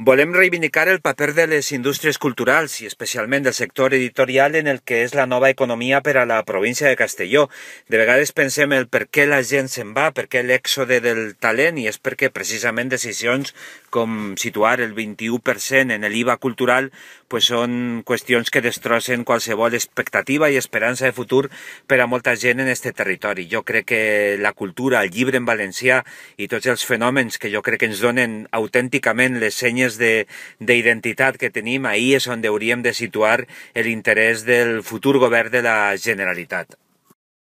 Volem reivindicar el paper de les indústries culturals i especialment del sector editorial en el que és la nova economia per a la província de Castelló. De vegades pensem el per què la gent se'n va, per què l'èxode del talent i és perquè precisament decisions com situar el 21% en l'IVA cultural pues són qüestions que destrossen qualsevol expectativa i esperança de futur per a molta gent en aquest territori. Jo crec que la cultura, el llibre en valencià i tots els fenòmens que jo crec que ens donen autènticament les senyes línies d'identitat que tenim, ahir és on hauríem de situar l'interès del futur govern de la Generalitat.